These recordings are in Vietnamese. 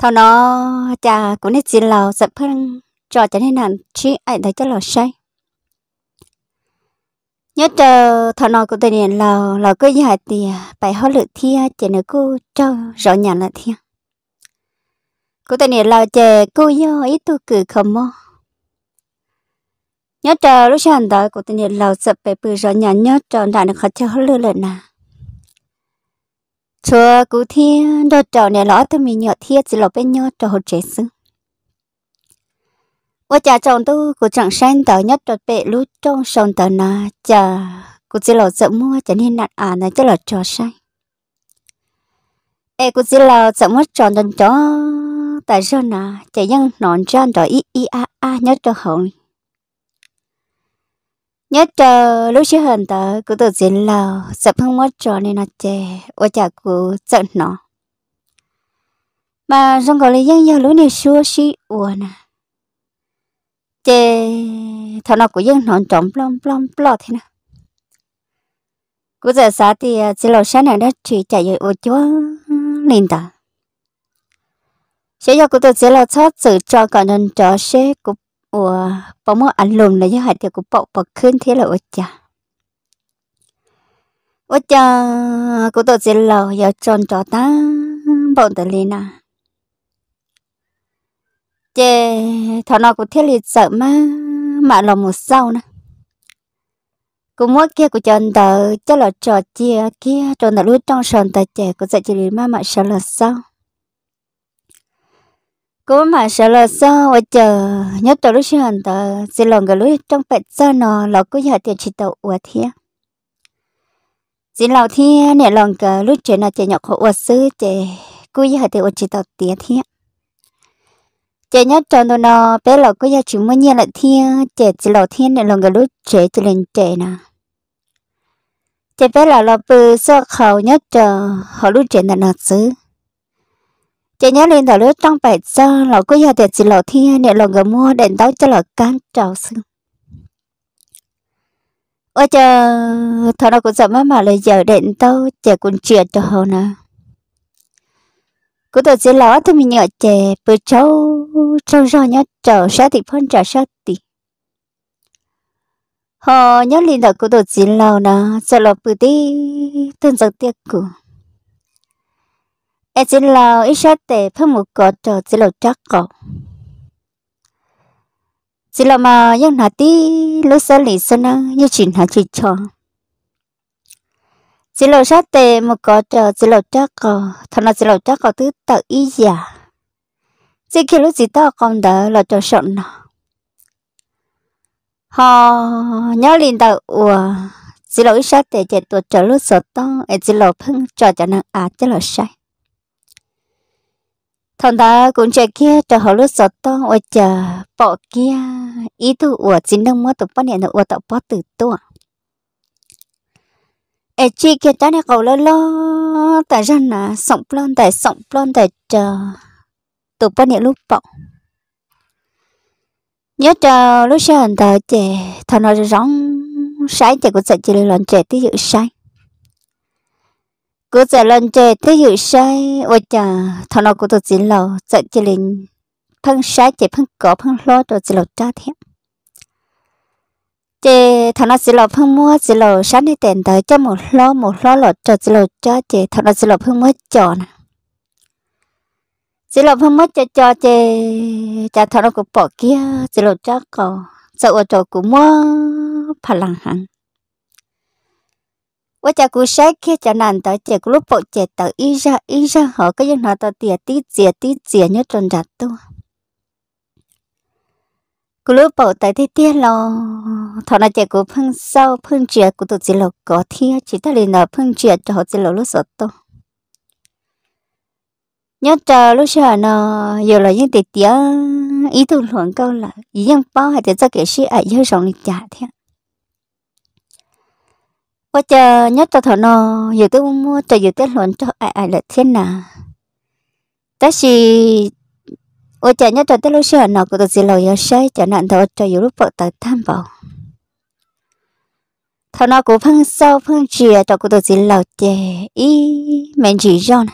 thằng nó cha cũng nên chỉ lầu sập phân cho cho nên là chi ảnh thấy cho lò say nhớ chờ thằng nó cũng tự nhiên là là cứ như hạt thì phải hót lửa thi chỉ nữa cứ cho rõ nhà là thi cũng tự nhiên là chè cô do ít tu cử không mo nhớ chờ lúc sáng tới cũng tự nhiên là sập phải bự rõ nhà nhớ chờ đã được khó cho hót lửa lần nào chúa cụ thiên đợt trò này lỡ tôi mình nhớ thiết chỉ là bên nhớ trò hột trẻ xứ và cha chồng tôi cũng chẳng sang tờ nhất trò bệ lú trong sông tờ nà chờ cũng chỉ là sợ mua à cho nên nặng à này chứ là trò sai ê cũng chỉ là sợ mua tròn đần tại sao nà chạy dân nón tròn trò y y a a nhất trò hồng nhớ chờ lúc chưa hận tớ cứ tự diễn lờ sập không mất trò nên nó chè ô chả cứ giận nó mà trong gọi là dân giờ lúc này xua xí ua nè chè thằng nó của dân nó trống plom plom plom thế nè cứ giờ sáng thì chỉ lầu sáng này đã chỉ chạy về ô chúa nên ta sẽ cho cô tôi sẽ là thoát sự cho cả nên trở sẽ cũng ủa bỏ một ăn lùm là do hạt thì cũng bỏ bọc khơi thế là ủa chà ủa chà cũng tôi sẽ lò, giờ tròn trò ta bỏ tới lên à chê thọ nó cũng thế liền sợ mà mà lò một sau nè cũng mỗi kia của chọn tờ chắc là trò chia kia tròn tờ lúa trong sơn tờ trẻ của dạy chỉ đến mà mà sợ là sao cô mà sợ là sao ở chờ nhớ tôi lúc sáng tờ xin lòng cái lối trong bệnh sao nó là cứ giờ tiền chỉ tàu ở thiên xin lòng thiên nè lòng cái lúc chuyện là chỉ nhọc khổ ở xứ chỉ cứ giờ tiền ở chỉ tàu tiền thiên chị nhớ tròn đồ nó bé lọ cứ giờ chỉ muốn nhẹ lại thiên chị chỉ lọ thiên nè lòng cái lúc trẻ chỉ lên trẻ nè chị bé lọ lọ bự sợ khẩu nhớ chờ họ lúc trẻ là nó xứ chị nhớ lên thở lứa trong bảy giờ lọ cứ giờ tiền chỉ lọ thiên nè lọ người mua đèn tao cho lọ can trào xưng ôi chờ thằng nó cũng sợ má mà lời giờ đèn tao chè cũng chuyện cho họ nè cứ tôi chỉ lọ thì mình nhờ chè bữa cháu trâu rau nhớ chờ sẽ thì phân chờ sẽ thì họ nhớ lên thở của tôi chỉ lọ nè sợ lọ bữa đi thân giật tiếc của ai chỉ lo ít sao để phân một cô cho chỉ lo chắc cô chỉ lo mà những hạt tí lúc sau lì sau nó như chuyện hạt chuyện cho chỉ lo sao để một cô cho chỉ lo chắc cô thằng nào chỉ lo chắc cô thứ tự ý giả à. chỉ khi lúc chỉ to con đỡ là cho sợ nó họ nhớ liền đầu ủa chỉ lo ít sao để chạy tuột trở lúc sợ to ai chỉ lo phân cho cho năng à chỉ lo sai thằng ta cũng chạy kia cho họ lướt sợ to ở chờ bỏ kia ý tu của chính đông mất tụ bắt hiện ở tụ bắt từ tu ở chi kia cháu này cầu lo lo tại ra là sống plon tại sống plon tại chờ tụ bắt hiện lúc bỏ nhớ chờ lúc sau anh ta chạy thằng nó rong sai chạy cũng sợ chỉ là loạn chạy tí dự sai cứ giờ lần chơi thấy hiểu sai ôi chà thằng nào cũng tự chỉ lầu chạy chỉ lên phân sai chỉ phân cỏ phân lo tôi chỉ lầu cha thiệt. chỉ thằng nào chỉ lầu phân mua chỉ lầu sáng nay tiền tới cho một lo một lo lọt cho chỉ lầu cho chỉ thằng nào chỉ lầu phân mua chọn chỉ lầu phân mua cho cho chỉ cha thằng nào cũng bỏ kia chỉ lầu cho cò sợ ở chỗ cũng mua phải lằng hàng ว่าจะกูใช้แค่จะนั่นต่อเจกูรูปโปเจต่ออีจ้าอีจ้าหอก็ยังหอต่อเตียตีเจียตีเจียเนี่ยจนจัดตัวกูรูปโปต่อที่เตี้ยรอทอนาเจกูเพิ่งเศร้าเพิ่งเจียกูตัวจิโลกอเทียจิตาลีนอเพิ่งเจียจะหอจิโลลูกสดตัว nhớ chờ lúc chờ nó giờ là những tiệt tiếng ý tưởng luận câu là ý dân bao hay tiệt ra kể sĩ ở dưới rộng lịch trả thế quá chờ nhất cho thọ nó giờ tôi mua cho giờ tết luận cho ai ai là thiên nà ta chỉ ôi chờ nhớ cho tết lúc xưa nó cũng chỉ lời sai cho nạn thọ cho giờ lúc vợ tới tham vào thọ nó của phăng sau phăng chia cho của tôi chỉ lời chè ý mình chỉ do nè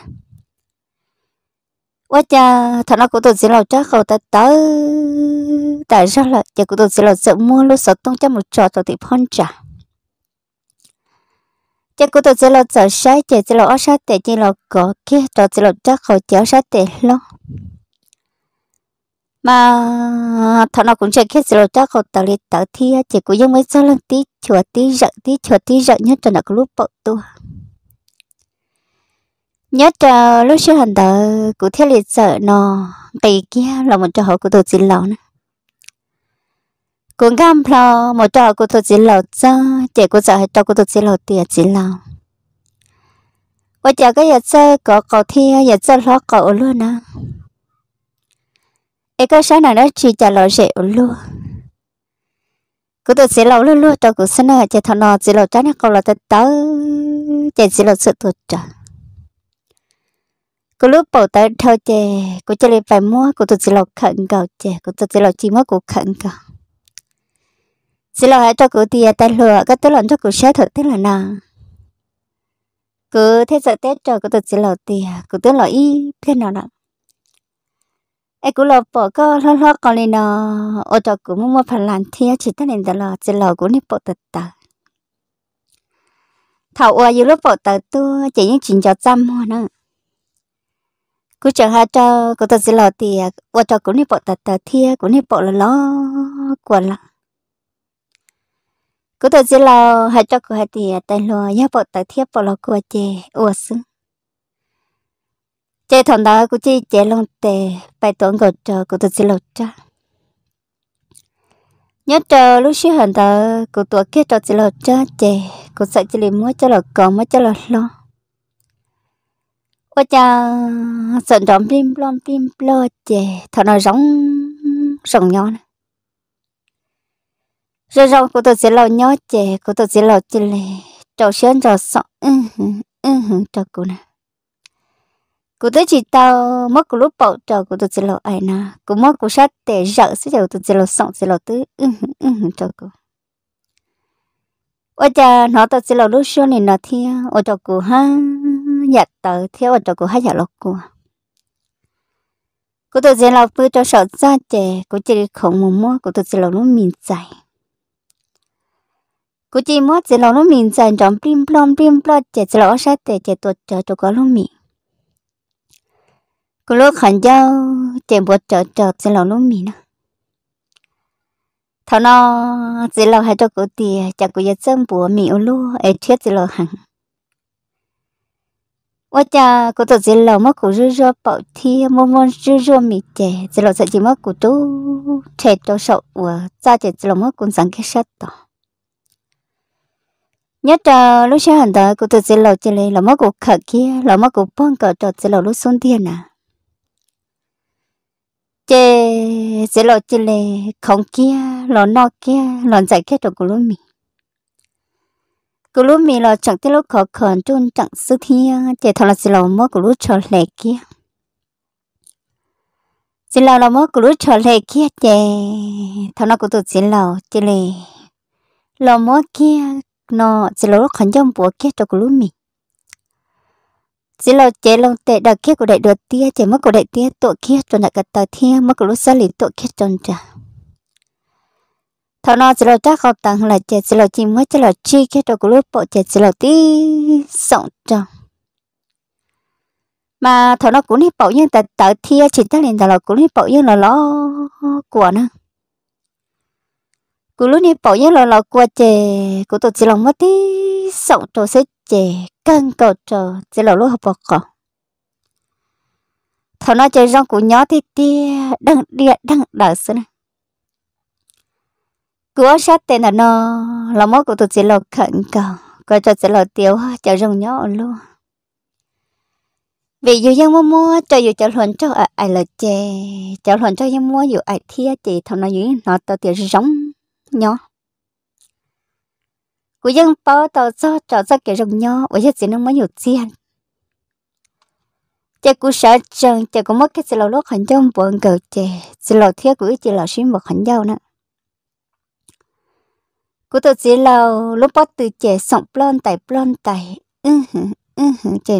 quá cha thằng nó của tôi chỉ là chắc không ta tới tại sao lại giờ của tôi chỉ là sợ mua lúc sợ tông cho một trò tôi thì phong trả chắc cô tôi sẽ lo sợ sai chạy sẽ lo ở sát để chỉ lo có kia tôi sẽ lo chắc khỏi chéo sát để lo mà thằng nào cũng chạy kia sẽ lo chắc khỏi tao lên tao thi chỉ cũng giống mấy sao lần tí chùa tí giận tí chùa tí giận nhất là cái lúc bận tôi nhất là lúc chưa hành tờ cũng thiết liệt sợ nó kỳ kia là một trò họ của tôi xin lỗi nữa cũng gặp lo một chỗ của tôi chỉ lầu cho trẻ của sợ hết trò của tôi chỉ lầu tiền chỉ lầu và chả cái giờ chơi có cậu thi giờ chơi lo cậu luôn à ấy cái sáng nào nó chỉ trả lời rẻ luôn của tôi chỉ lầu luôn luôn tôi cũng xin là chỉ thằng nào chỉ lầu trái nó cậu là tôi tới trẻ chỉ lầu sự tôi trả cô lúc bảo tới thâu chè cô chỉ lên phải mua cô tôi chỉ lầu khẩn cầu chè cô tôi chỉ lầu chỉ mua cô khẩn cầu là hãy cho cụ tiền tay lừa các tôi làm cho cụ sẽ thật tức là nào cứ thế giờ tết cho cụ tôi xin lỗi tiền cụ tôi lỗi y thế nào nào ai cũng lo bỏ có lo lo còn lên nào, ở cho cụ mua mua phần làm thế chỉ ta nên là chỉ lo cũng nên bỏ tật tật thảo ua yêu lúc bỏ tật tôi chỉ những chuyện cho chăm mua nữa cứ chờ hai cho cụ tôi xin lỗi tiền ô cho cũng nên bộ tật tật thế cũng nên bỏ là lo quần lắm cứ thật dễ lo hãy cho cửa hãy tiền tay lo nhớ bộ tài thiếp bộ lo cửa chè ủa xứng chè thằng đó cũng chỉ chè lông tè bài tuấn gọt chờ cũng thật dễ lo cha nhớ chờ lúc xí hẳn đó cũng tuổi kia cho dễ lo cha chè cũng sợ chỉ liền mua cho lo cỏ mua cho lo lo ủa cha sợ rộng pim lom pim lo chè thằng nó giống giống nhỏ này rồi rồi cô tôi sẽ lo nhớ chè cô tôi sẽ lo chè lệ trầu sớm trầu sọ ừ ừ trầu ừ, ừ, cô nè cô tôi chỉ tao mất cô lúc bảo trầu cô tôi sẽ lo ai nè cô mất cô sát tệ rợ sẽ trầu tôi sẽ lo sọ sẽ lo tứ ừ ừ trầu ừ, cô ôi cha nó tôi sẽ lo lúc xưa này nó thia ôi trầu cô ha nhặt tờ theo ôi trầu cô hay giả lo cô cô tôi sẽ lo bữa cho sợ ra chè cô chỉ không muốn mua cô tôi sẽ lo lúc mình chạy กูจีมอดจะเราลูกมินใจจอมปริมปลอมปริมปลอดเจ็ดจะเราใช้แต่เจ็ดตัวเจอตัวก็ลูกมินกูลูกขันเจ้าเจ็บปวดเจอเจอจะเราลูกมินนะท่าน้อจะเราให้ตัวกูเตียจากกูจะเจ้าปัวมีอุลูไอเทียจะเราหังว่าจะกูตัวจะเราเมื่อกูรู้รู้เป่าเทียมมอนรู้รู้มีเจจะเราจะจีมอดกูตู้เทตัวสาวว่าจ้าเจ็ดจะเราเมื่อกูสังเกตต่อ nhất là ờ, lúc sáng hàng đó của tôi dễ lộ chỉ lấy là mất cuộc khờ kia là mất cuộc bông cờ trọt dễ lộ lúc xuống tiền à chê dễ lộ chỉ lấy không kia lò nọ kia lò giải kết được của lúc mình của lúc mình là chẳng tiếc lúc khó khăn chôn chẳng sức thiên chê thằng là dễ lộ mất của lúc trọt lệ kia xin lầu là mất của lúc trở lại kia chè thằng nó của tôi xin lầu chè lì lò mất kia nó chỉ lâu khẩn trương bỏ kia cho của mi chỉ là chế lâu tệ đặc kia của đại đợt tia chế mất của đại tia tội kia cho nãy cả tờ thiên mất của lúc xa lì tội kia tròn trả thọ nó chỉ là chắc không tăng là chế chỉ là chỉ mới chỉ là chi kia cho cô lúc bộ chế chỉ là tí sọng tròn mà thọ nó cũng đi bộ nhưng tờ tờ chỉ chắc liền tờ nó cũng đi bộ nhưng là lo của nó cú lúc này bỏ nhớ lò lò qua chè cú tổ chỉ lòng mất đi sống tổ sẽ chè căng cầu trò chỉ lò lúc học bỏ cỏ thằng nó chơi rong cú nhỏ thì tia đang địa đang đỡ sữa này cú sát tên là nó là mất cú tổ chỉ lò khẩn cầu coi cho chỉ lò tiêu chơi rong nhỏ luôn vì dù dân mua mua cho dù cháu luận cho ai là chè cháu luận cho dân mua dù ai thia chị thằng nó dưới nó tao tiền rống nhỏ của dân bó tàu cho trò ra cái rồng nhỏ ở giờ chỉ nó mới nhiều tiền. chè cú sợ chừng chè cú mất cái sự lâu lúc hành trong buồn cười chè sự lâu thiết của chị là xin một hành dâu nữa Của tôi chỉ là lúc bắt từ chè sọng plon tại plon tại ừ hử ừ hử chè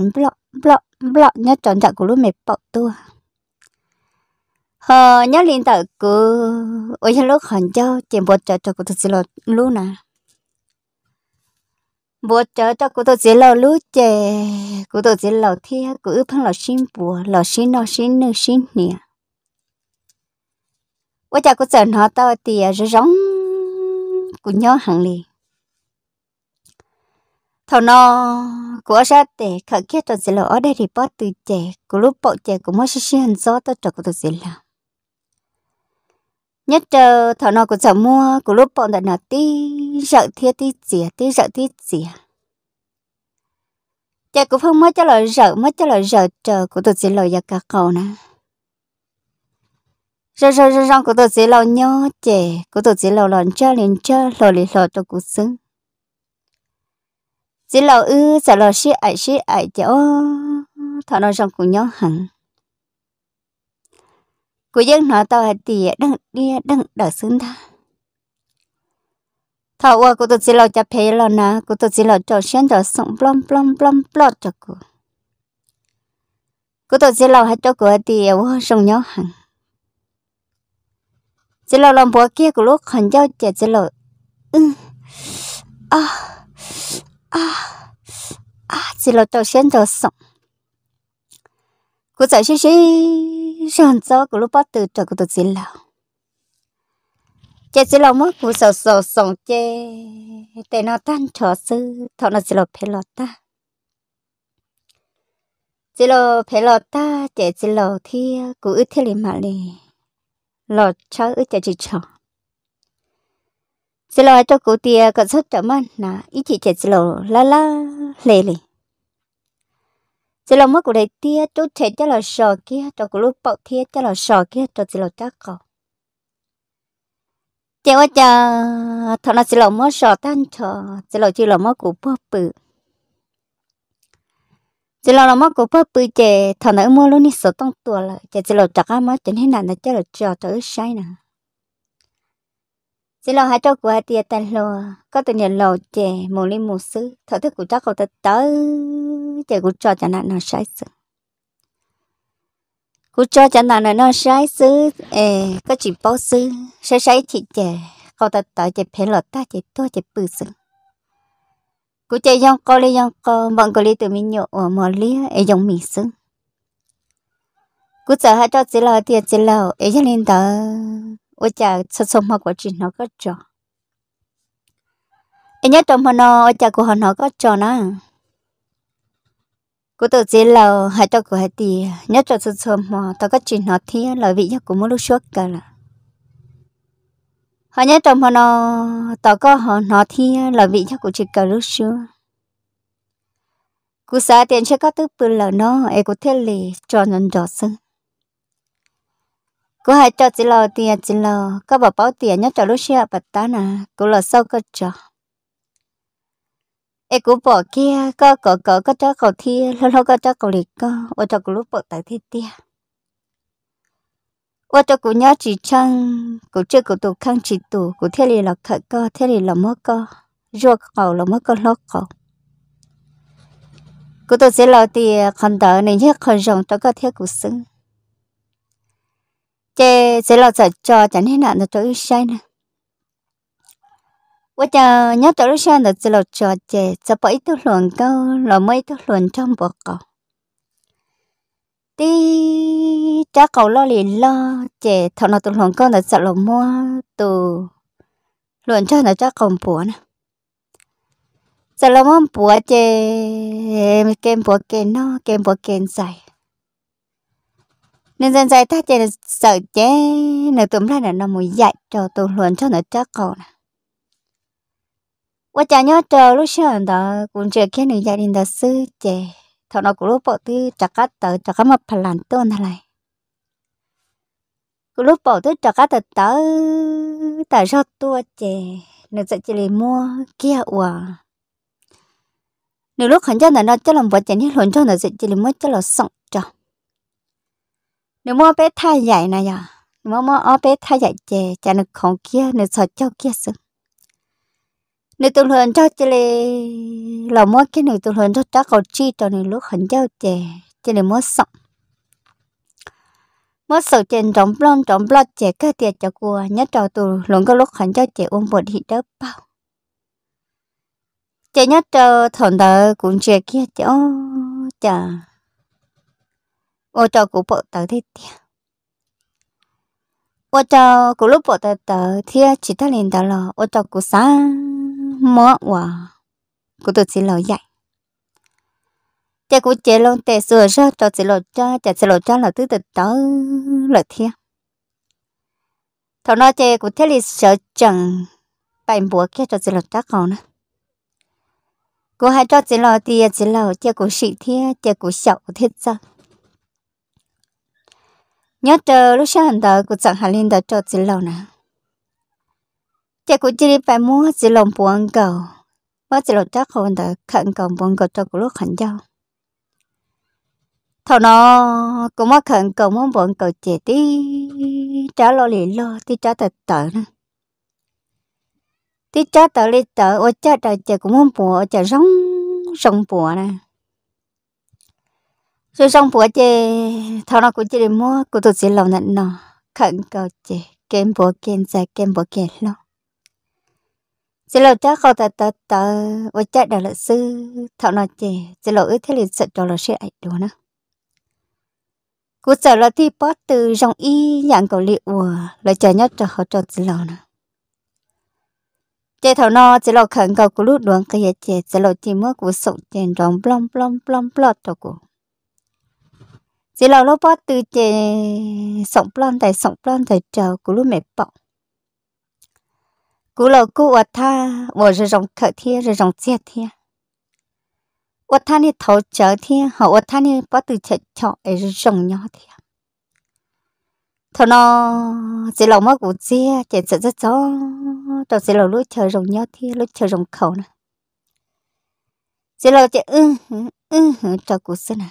blọ blọ nhớ chọn trạc của lúc mẹ bọ tua họ ờ, nhớ liên tờ cứ ôi giờ lúc hòn cho chèm bột trợ cho cô tôi xin lỗi luôn nè bột trợ cho cô tôi xin lỗi lú chè cô tôi xin lỗi thia cô ướp phân lò xin bùa lò xin nó xin nương xin nè ôi cha cô sợ nó tao thì rất giống cô nhớ hẳn liền Thôi nó của ra để khởi kia tôi sẽ lỡ ở đây thì bắt từ trẻ của lúc bọn trẻ cũng mỗi sinh hành gió tôi trở của tôi sẽ làm nhất trơ thọ nó cũng sợ mua của lúc bọn đã nó tí sợ thiệt tí chìa tí sợ tí chìa chả cũng không mất cho lời sợ mất cho lời sợ chờ của tôi sẽ lời giặc cả cầu nè rồi rồi rồi rồi của tôi sẽ lo nhớ chè của tôi sẽ lo lòn chơi liền chơi lo liền lo cho cuộc sống chỉ lo ư sợ lo xí ai xí ai chỗ thọ nó trong cũng nhớ hẳn của dân nó tàu thì đừng đi đừng đỡ xứng ta thảo ua cô tôi chỉ lo cho phê lo nà cô tôi chỉ lo cho xuyên cho sống plom plom plom plom cho cô cô tôi chỉ lo hết cho cô thì ua sống nhau hẳn chỉ lo làm bữa kia của lúc hằng giao chả chỉ lo ừ à à à chỉ lo cho xuyên cho sống Cô chạy xí xí ròn gió cô lúc bắt từ trở cú tụt xí lão chạy xí lão mất cú sầu sầu sầu chê để nó tan trò sư thọ nó xí lão phê lọt ta xí lão phê lọt ta chạy xí lão thì cú ướt thiết lì mà lì lọt chó ướt chạy chỉ chọn xin lỗi cho cô tia còn sốt trở mình nà ít chỉ chạy xin lỗi la la lê lê จะเราเมื่อกูได้เทียจุดเทียจะเราสอเกียจะกูรู้ปอกเทียจะเราสอเกียจะจะเราจักก่อเจ้าว่าจะถ้าเราจะเราเมื่อสอตั้งเถอะจะเราจะลราเมื่อกูพอปื้อจะเราลราเมื่อกูพอปื้อเจ้าถ้าเรามื่อรู้นี่สต้องตัวเลยจะจะเราจักก้ามาจะให้นานนะจะเราจอดจะใช้นะ chỉ lo hai cho của hai tiệt tan lo có tự nhiên lo chè mồ lên mồ sứ thợ thức của cháu cậu tới tới chè của cho chẳng hạn nó sai sự của cho chẳng hạn nó sai sự ê có chỉ bao sự sai sai chị chè cậu tới tới chè phê lọt ta chè to chè bự sự của chè dòng cô lấy dòng cô bọn cô lấy từ mình nhộ ở mò lia ê dòng mình sứ của sợ hai trâu chỉ lo tia chỉ lo ê cho nên tới 我家吃什么果子那个叫，人家怎么呢？我家过后那个叫呢？cô tôi chỉ là hai cho cô hai tỷ nhớ cho sự sớm mà tao có chuyện nói thì là vị nhớ của mỗi lúc suốt cả là họ trong họ nó tao có họ nó thì là vị nhớ của chỉ cả lúc xưa cô xã tiền sẽ có tư bự là nó ai có thể lì cho nên rõ sinh cô hai cho chị lo tiền chị lo có bảo bảo tiền nhớ cho lúc xưa bật ta, nè cô lo sau cơ cho em cô bỏ kia có có có có cho cầu thi lâu lâu có cho cầu lịch, có ô cho cô lúc bỏ tại thi tia ô cho cô nhớ chỉ chăng cô chưa cô tụ khăn chỉ tụ cô thế này là khởi co thế này là mất co ruột cầu là mất co lót cầu cô tôi sẽ lo tiền còn đỡ này nhất còn rồng cho có thế cô xứng chế sẽ lo sợ cho chẳng hết nạn tôi sai nè và chờ nhớ tôi sai là sẽ lo cho chế sẽ bỏ ít thuốc luận câu là mấy thuốc luận trong bộ cầu đi cha cầu lo liền lo chế thằng nào tôi luận câu là sợ lo mua từ luận cho là cha cầu bùa nè sợ lo mua bùa chế kem bùa kem nó kem bùa kem sai nên dân dạy ta chỉ sợ chế nửa tụm lại là nó mới dạy cho tôi luận cho nó chắc cậu nè và chả nhớ chờ lúc xưa đó cũng chưa kia nửa dạy đến đó sư chế thọ nó cũng lúc bỏ tư chắc cá tờ chắc cá mập phần làn tôn này cũng lúc bỏ tư chắc cá tờ tớ tờ cho tôi chế nửa dạy chỉ lấy mua kia ủa nửa lúc hắn cho nó cho làm vợ chả nhớ luận cho nó dạy chỉ lấy mua cho là sống nếu mua bé thai dạy này à nếu mua ở bé thai dạy chè chả được không kia nếu sợ cho kia sự nếu tu luyện cho chè lê là mua cái nếu tu luyện cho chắc cầu chi cho nên lúc hẳn cho chè chè nên mua sọng mua sầu trên trống plon trống lót chè cái tiệt cho cua nhớ trò tu luôn có lúc hắn cho chè ôm bột hít đỡ bao chè nhớ trò thổn tờ cũng chè kia chỗ chả 我就古不得的点，我就古路不得的天，其他领导了，我就古啥么哇，古都只老爷。这古接龙在宿舍找只老家，这只老家老都得到了天。头那这古天里小整，白伯给找只老家搞呢。古还找只老爹只老，这古是天，这古小天子。nhớ chờ lúc sáng hàng đầu của chẳng hà linh đã cho chỉ lâu nè chắc cũng chỉ đi phải mua chỉ lòng buồn cầu mà chỉ lâu chắc không được khẩn cầu buồn cầu cho của lúc khẩn giao thằng nó cũng mất khẩn cầu muốn buồn cầu chỉ đi trả lo lì lo thì trả thật tợ nè thì trả tợ lì tợ ô trả tợ chỉ cũng muốn buồn trả sống sống buồn nè chứ xong bữa chè thằng nó cũng chỉ mua cũng tự chỉ lâu nè, nọ khẩn cầu chè kem bữa kem dài kem bữa kem lo chỉ là chắc không tờ tờ tờ với chắc đã là sư thằng nó chè chỉ lâu ước thế liền sợ cho là sẽ ảnh đồ nữa cú sợ là thi bắt từ trong y dạng cầu liệu là chờ nhất cho họ cho chỉ lòng nữa chế thầu nó chế lo khẩn cầu của lút đường cái gì chế chế lo chỉ mới của sống chèn rong blom blom blom blom cho của chỉ lâu lâu bắt từ chè sống plon tại sống plon tại chờ của lúc mẹ bọng cú lâu cú ở tha ở rồi rồng khởi thiên rồi rồng chết thiên ở tha này thấu chở thiên họ ở tha này bắt từ chợ chọ ấy rồi rồng nhỏ thiên thọ nó chỉ lâu mất cú chia chè sợ rất rõ trong chỉ lâu lúc chờ rồng nhỏ thiên lúc chờ rồng khẩu nè chỉ lâu chè ư ừ, ư ừ, ừ, cho cú xưa nè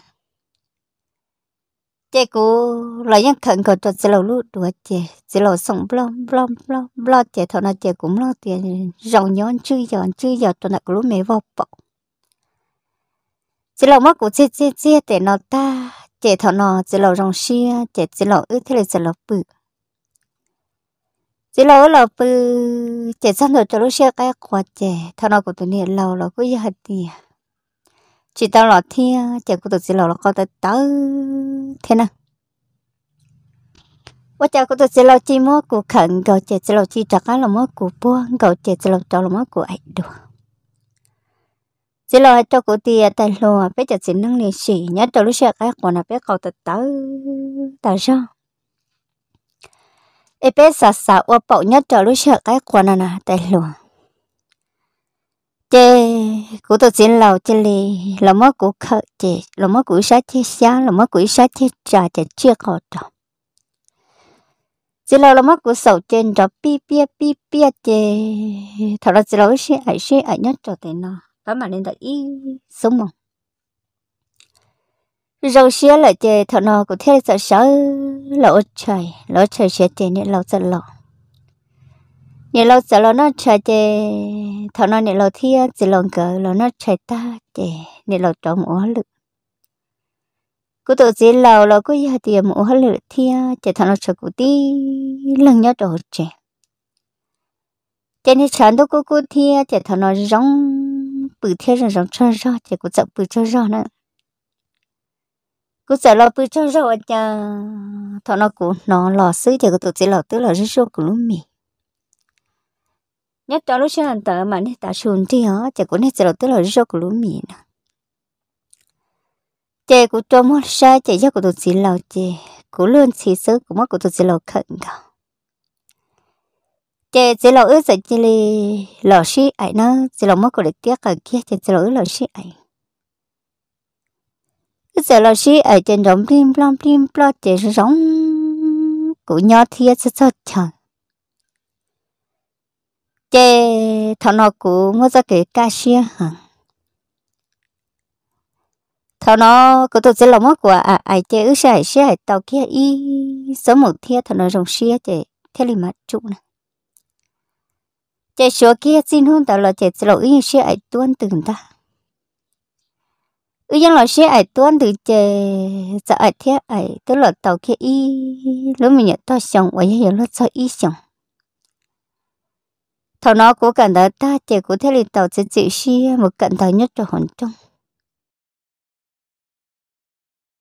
เจกูเรายังเถินกับตัวเราลูตัวเจเจเราส่งบล้อมบล้อมบล้อมบล้อเจเท่านั้นเจกูมล้อเตียร้องย้อนชื่อย้อนชื่อย้อนตัวนักรู้ไม่ว่าปอกเจเรามอกูเจเจเจแต่นอตาเจเท่านอเจเราร้องเชียเจจะเราอึที่เลยเจเราปื้อเจเราเราปื้อเจสันตัวจะร้เชียใกล้ขวดเจเท่านากูตัวนี้เราเราก็ยากดี chỉ tao lọ thia chả có tự xí lọ lọ có tới tới thế nào ว่าจะก็ตัวเจ้าจีมัวกูขังก็เจ้าเจ้าจีจักรละมัวกูปัวก็เจ้าเจ้าจักรละมัวกูไอ้ดูเจ้าไอ้ตัวกูเตียแต่ลัวไปจัดสินนั่งเลี้ยสีเนี่ยตัวลูกเชี่ยไอ้คนน่ะไปเขาตัดเต้าแต่ชอบไอ้เป็ดสาวว่าเป่าเนี่ยตัวลูกเชี่ยไอ้คนน่ะแต่ลัว chê cụ tôi xin lầu chê lì lầu mất cụ khờ chê lầu mất cụ sát chê xá lầu mất cụ sát chê trà chê chưa khổ trò xin lầu lầu mất cụ sầu trên trò pi pi pi pi chê thằng là xin lầu xí ai xí ai nhất trò thế nó đó mà nên đợi y sống mong rồi xí là chê thằng nó cũng thế sợ sợ lỗ trời lỗ trời xí chê nên lầu sợ lầu nhẹ lâu sợ lâu nó chạy chè thọ nó nhẹ lâu thi chỉ lâu cỡ lâu nó chạy ta chè nhẹ lâu trộm ổ lực cú tổ chỉ lâu lâu cú giờ thì mổ hết lực thia chè thọ nó chạy cú đi lần nhớ trộm chè chè nên chán đâu cú cú thia chè thọ nó rong bự thi rồi rong chân rõ chè cú chậm bự chân rõ nữa cứ sợ lâu bự chân rõ anh cha thọ nó cú nó lò xứ chè cú tổ chỉ lâu tứ lò rất rõ cú lúm mì nhất đó lúc sáng tớ mà nét đã xuống thì hả chả cũng nét giờ tớ là rất lúa mì nè chè của tôi mất sai chè giác của tôi chỉ là chè của luôn chỉ sứ của mất của tôi chỉ là khẩn cả chè chỉ là ước giận chỉ là lò xí ấy nó chỉ là mất của lịch tiếc cả kia chè chỉ là ước lò xí ấy ước giờ lò xí ấy chè rong plim plom plim plom chè rong của nhau thiệt sẽ sợ chẳng thọ nó cũ ngó ra cái ca xia hả thọ nó có tôi sẽ lòng mất của à ai chơi ước sai xia tàu kia y số một thia thọ nó rồng xia chơi thế là mà trụ nè chơi số kia xin hôn tàu là chơi sẽ lỗi y xia ai tuân từ ta ước dân là xia ai tuân từ chơi sợ ai thia ai tôi là tàu kia y lúc mình nhận tao xong vậy giờ nó sợ y xong thầu nó cũng cảm thấy ta chỉ có thể là tàu sẽ chịu xia một cảm tàu nhất cho hồn trung